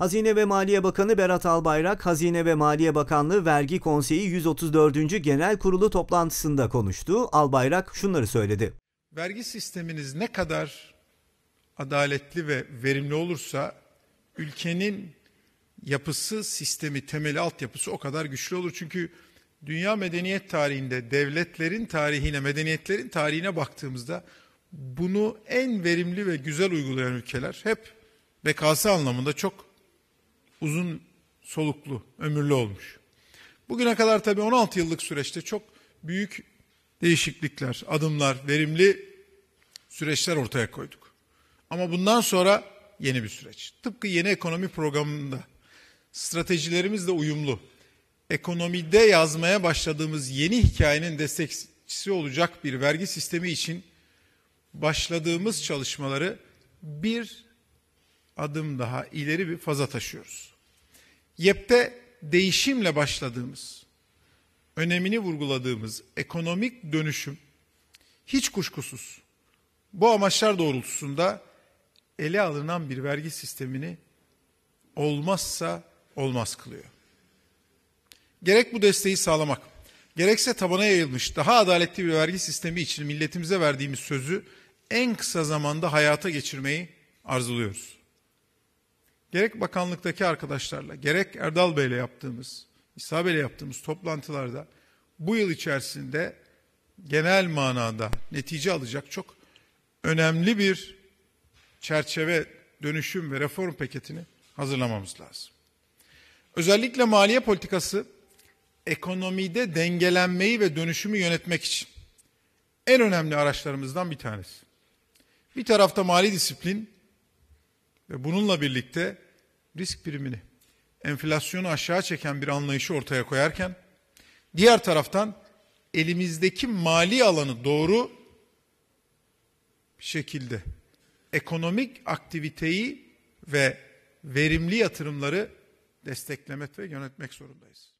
Hazine ve Maliye Bakanı Berat Albayrak, Hazine ve Maliye Bakanlığı Vergi Konseyi 134. Genel Kurulu toplantısında konuştu. Albayrak şunları söyledi. Vergi sisteminiz ne kadar adaletli ve verimli olursa ülkenin yapısı, sistemi, temeli, altyapısı o kadar güçlü olur. Çünkü dünya medeniyet tarihinde devletlerin tarihine, medeniyetlerin tarihine baktığımızda bunu en verimli ve güzel uygulayan ülkeler hep bekası anlamında çok uzun soluklu, ömürlü olmuş. Bugüne kadar tabii 16 yıllık süreçte çok büyük değişiklikler, adımlar, verimli süreçler ortaya koyduk. Ama bundan sonra yeni bir süreç. Tıpkı yeni ekonomi programında stratejilerimizle uyumlu. Ekonomide yazmaya başladığımız yeni hikayenin destekçisi olacak bir vergi sistemi için başladığımız çalışmaları bir adım daha ileri bir faza taşıyoruz. YEP'te değişimle başladığımız, önemini vurguladığımız ekonomik dönüşüm hiç kuşkusuz bu amaçlar doğrultusunda ele alınan bir vergi sistemini olmazsa olmaz kılıyor. Gerek bu desteği sağlamak, gerekse tabana yayılmış daha adaletli bir vergi sistemi için milletimize verdiğimiz sözü en kısa zamanda hayata geçirmeyi arzuluyoruz gerek bakanlıktaki arkadaşlarla, gerek Erdal Bey'le yaptığımız, İsa Bey'le yaptığımız toplantılarda bu yıl içerisinde genel manada netice alacak çok önemli bir çerçeve dönüşüm ve reform paketini hazırlamamız lazım. Özellikle maliye politikası ekonomide dengelenmeyi ve dönüşümü yönetmek için en önemli araçlarımızdan bir tanesi. Bir tarafta mali disiplin, ve bununla birlikte risk primini, enflasyonu aşağı çeken bir anlayışı ortaya koyarken diğer taraftan elimizdeki mali alanı doğru bir şekilde ekonomik aktiviteyi ve verimli yatırımları desteklemek ve yönetmek zorundayız.